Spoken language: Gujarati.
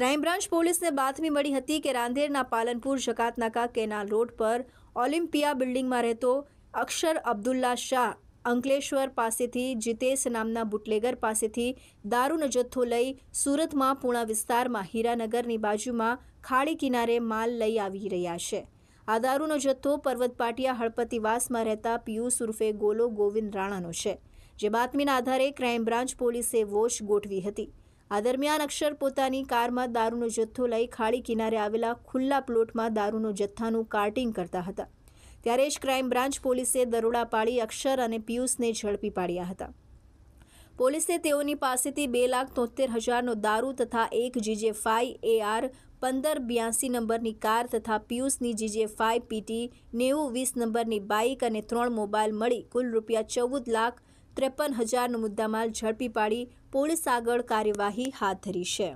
ક્રાઇમ બ્રાન્ચ પોલીસને બાતમી મળી હતી કે રાંધેરના પાલનપુર જકાતનાકા કેનાલ રોડ પર ઓલિમ્પિયા બિલ્ડિંગમાં રહેતો અક્ષર અબ્દુલ્લા શાહ અંકલેશ્વર પાસેથી જીતેશ નામના બુટલેગર પાસેથી દારૂનો જથ્થો લઈ સુરતમાં પૂણા વિસ્તારમાં હીરાનગરની બાજુમાં ખાડી કિનારે માલ લઈ આવી રહ્યા છે આ દારૂનો જથ્થો પર્વત પાટિયા હળપતિવાસમાં રહેતા પિયુષ ઉર્ફે ગોલો ગોવિંદ રાણાનો છે જે બાતમીના આધારે ક્રાઇમ બ્રાન્ચ પોલીસે વોચ ગોઠવી હતી આ દરમિયાન અક્ષર પોતાની કારમાં દારૂનો જથ્થો લઈ ખાડી કિનારે આવેલા ખુલ્લા પ્લોટમાં દારૂનો જથ્થાનું કાર્ટિંગ કરતા હતા ત્યારે જ ક્રાઇમ બ્રાન્ચ પોલીસે દરોડા પાડી અક્ષર અને પિયુષને ઝડપી પાડ્યા હતા પોલીસે તેઓની પાસેથી બે લાખ તોતેર હજારનો દારૂ તથા એક જીજે ફાઈ આર પંદર બ્યાસી નંબરની કાર તથા પિયુષની જીજે ફાઈ પીટી નેવું વીસ નંબરની બાઇક અને ત્રણ મોબાઈલ મળી કુલ રૂપિયા ચૌદ લાખ ત્રેપન હજારનો મુદ્દામાલ ઝડપી પાડી પોલીસ આગળ કાર્યવાહી હાથ ધરી છે